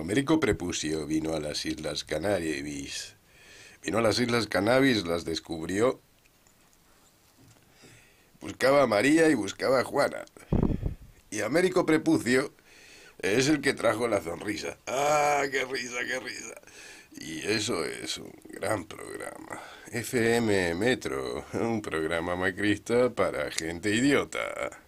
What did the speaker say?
Américo Prepucio vino a las Islas Canarias. Vino a las Islas canarias las descubrió. Buscaba a María y buscaba a Juana. Y Américo Prepucio es el que trajo la sonrisa. ¡Ah, qué risa, qué risa! Y eso es un gran programa. FM Metro, un programa macrista para gente idiota.